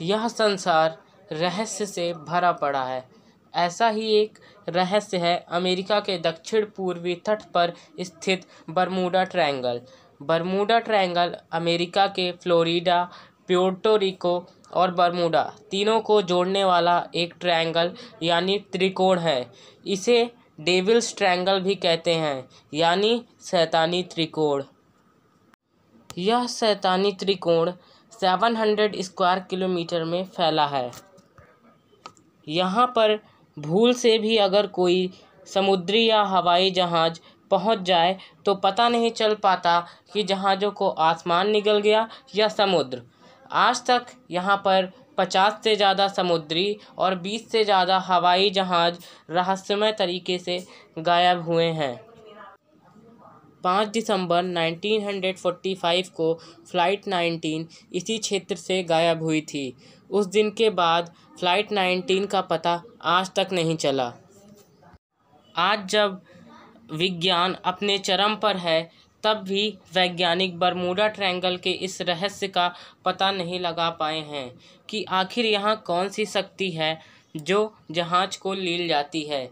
यह संसार रहस्य से भरा पड़ा है ऐसा ही एक रहस्य है अमेरिका के दक्षिण पूर्वी तट पर स्थित Bermuda Triangle Bermuda Triangle America के फ्लोरिडा प्योर्टो रिको और बरमूडा तीनों को जोड़ने वाला एक ट्रायंगल यानी त्रिकोण है इसे डेविल्स ट्रायंगल भी कहते हैं यानी सैतानी त्रिकोण यह सैतानी त्रिकोण सेवन हंड्रेड स्क्वायर किलोमीटर में फैला है यहाँ पर भूल से भी अगर कोई समुद्री या हवाई जहाज़ पहुँच जाए तो पता नहीं चल पाता कि जहाज़ों को आसमान निकल गया या समुद्र आज तक यहाँ पर पचास से ज़्यादा समुद्री और बीस से ज़्यादा हवाई जहाज़ रहस्यमय तरीके से गायब हुए हैं पाँच दिसंबर 1945 को फ्लाइट 19 इसी क्षेत्र से गायब हुई थी उस दिन के बाद फ्लाइट 19 का पता आज तक नहीं चला आज जब विज्ञान अपने चरम पर है तब भी वैज्ञानिक बरमूडा ट्रैंगल के इस रहस्य का पता नहीं लगा पाए हैं कि आखिर यहाँ कौन सी शक्ति है जो जहाज को लील जाती है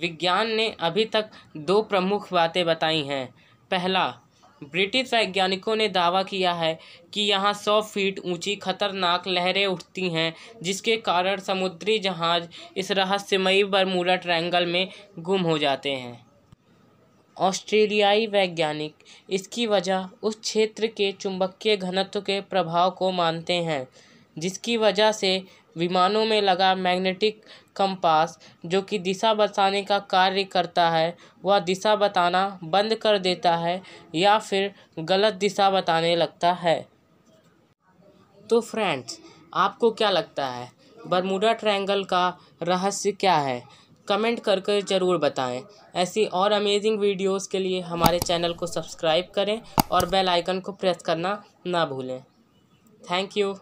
विज्ञान ने अभी तक दो प्रमुख बातें बताई हैं पहला ब्रिटिश वैज्ञानिकों ने दावा किया है कि यहाँ सौ फीट ऊंची खतरनाक लहरें उठती हैं जिसके कारण समुद्री जहाज इस रहस्यमयी बरमूडा ट्रायंगल में गुम हो जाते हैं ऑस्ट्रेलियाई वैज्ञानिक इसकी वजह उस क्षेत्र के चुंबकीय घनत्व के प्रभाव को मानते हैं जिसकी वजह से विमानों में लगा मैग्नेटिक कंपास जो कि दिशा बताने का कार्य करता है वह दिशा बताना बंद कर देता है या फिर गलत दिशा बताने लगता है तो फ्रेंड्स आपको क्या लगता है बरमूडा ट्रायंगल का रहस्य क्या है कमेंट करके ज़रूर बताएं ऐसी और अमेजिंग वीडियोस के लिए हमारे चैनल को सब्सक्राइब करें और बेल आइकन को प्रेस करना ना भूलें थैंक यू